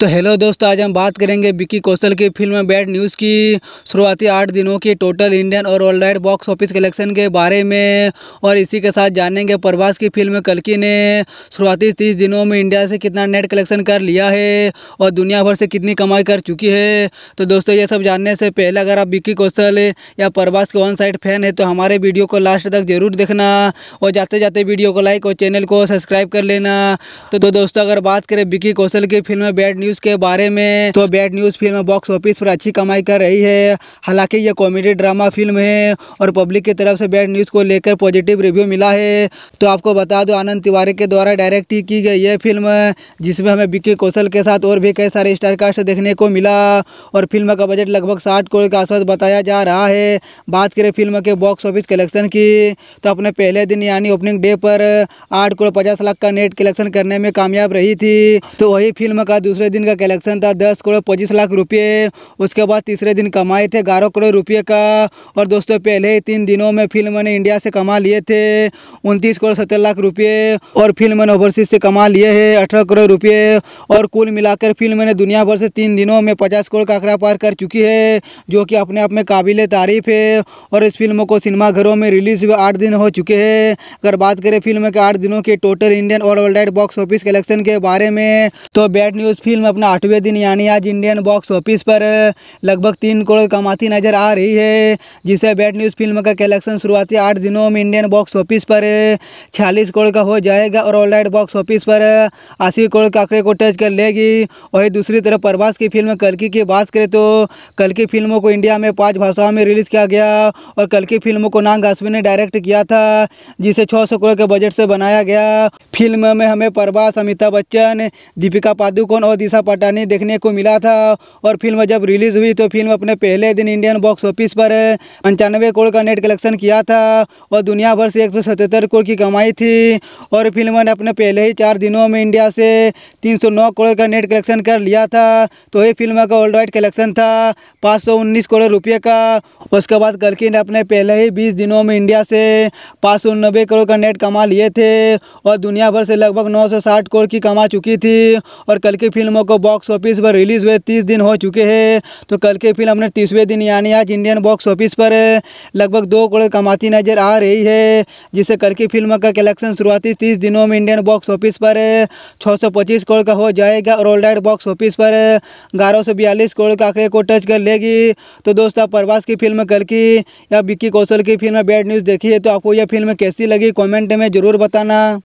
तो हेलो दोस्तों आज हम बात करेंगे विक्की कौशल की फिल्म बैड न्यूज़ की शुरुआती आठ दिनों की टोटल इंडियन और वर्ल्ड बॉक्स ऑफिस कलेक्शन के बारे में और इसी के साथ जानेंगे प्रभास की फिल्म कलकी ने शुरुआती तीस दिनों में इंडिया से कितना नेट कलेक्शन कर लिया है और दुनिया भर से कितनी कमाई कर चुकी है तो दोस्तों ये सब जानने से पहले अगर आप विक्की कौशल या प्रभास के ऑन साइड फैन है तो हमारे वीडियो को लास्ट तक ज़रूर देखना और जाते जाते वीडियो को लाइक और चैनल को सब्सक्राइब कर लेना तो, तो दोस्तों अगर बात करें विक्की कौशल की फिल्म बैड न्यूज़ न्यूज़ के बारे में तो bad news film box office पर अच्छी कमाई कर रही है हालांकि यह कॉमेडी ड्रामा फिल्म है और पब्लिक की तरफ से बैड न्यूज़ को लेकर पॉजिटिव रिव्यू मिला है तो आपको बता दो आनंद तिवारी के द्वारा डायरेक्ट की गई यह फिल्म जिसमें हमें बिक्की कौशल के साथ और भी कई सारे स्टारकास्ट देखने को मिला और फिल्म का बजट लगभग साठ करोड़ के आसपास बताया जा रहा है बात करें फिल्म के बॉक्स ऑफिस कलेक्शन की तो अपने पहले दिन यानी ओपनिंग डे पर आठ करोड़ पचास लाख का नेट कलेक्शन करने में कामयाब रही थी तो वही फिल्म का दूसरे दिन दिन का कलेक्शन था दस करोड़ पच्चीस लाख रुपये उसके बाद तीसरे दिन कमाए थे ग्यारह करोड़ रुपये का और दोस्तों पहले ही तीन दिनों में फिल्म ने इंडिया से कमा लिए थे उनतीस करोड़ सत्तर लाख रुपये और फिल्म ने ओवरसीज से कमा लिए है अठारह करोड़ रुपये और कुल मिलाकर फिल्म ने दुनिया भर से तीन दिनों में पचास करोड़ का आंकड़ा पार कर चुकी है जो कि अपने आप में काबिल तारीफ है और इस फिल्म को सिनेमाघरों में रिलीज हुए आठ दिन हो चुके हैं अगर बात करें फिल्म के आठ दिनों के टोटल इंडियन और वर्ल्ड बॉक्स ऑफिस कलेक्शन के बारे में तो बैड न्यूज़ फिल्म अपना आठवें दिन यानी आज इंडियन बॉक्स ऑफिस पर लगभग तीन करोड़ कमाती नजर आ रही है जिसे बैड न्यूज़ फिल्म का कलेक्शन शुरुआती आठ दिनों में इंडियन बॉक्स ऑफिस पर छियालीस करोड़ का हो जाएगा और ऑल बॉक्स ऑफिस पर अस्सी करोड़ का आंकड़े को टच कर लेगी वही दूसरी तरफ प्रभास की फिल्म कलकी की बात करें तो कल फिल्मों को इंडिया में पाँच भाषाओं में रिलीज़ किया गया और कल फिल्मों को नांग आसमी ने डायरेक्ट किया था जिसे छः करोड़ के बजट से बनाया गया फिल्म में हमें प्रभास अमिताभ बच्चन दीपिका पादुकोण और दिशा अफरा पटानी देखने को मिला था और फिल्म जब रिलीज़ हुई तो फिल्म अपने पहले दिन इंडियन बॉक्स ऑफिस पर पंचानवे करोड़ का नेट कलेक्शन किया था और दुनिया भर से एक करोड़ की कमाई थी और फिल्म ने अपने पहले ही चार दिनों में इंडिया से तीन करोड़ का नेट कलेक्शन कर लिया था तो ये फिल्म का वर्ल्ड वाइड कलेक्शन था पाँच करोड़ रुपये का उसके बाद कल्कि ने अपने पहले ही बीस दिनों में इंडिया से पाँच करोड़ का नेट कमा लिए थे और दुनिया भर से लगभग नौ करोड़ की कमा चुकी थी और कल की फिल्मों को को बॉक्स ऑफिस पर रिलीज़ हुए तीस दिन हो चुके हैं तो कल की फिल्म ने तीसवें दिन यानी आज इंडियन बॉक्स ऑफिस पर लगभग दो करोड़ कमाती नज़र आ रही है जिससे कल की फिल्म का कलेक्शन शुरुआती तीस दिनों में इंडियन बॉक्स ऑफिस पर छः करोड़ का हो जाएगा और ऑल बॉक्स ऑफिस पर ग्यारह करोड़ का आंकड़े को टच कर लेगी तो दोस्तों प्रवास की फिल्म कल की या विक्की कौशल की फिल्म बैड न्यूज़ देखी है तो आपको यह फिल्म कैसी लगी कॉमेंट में ज़रूर बताना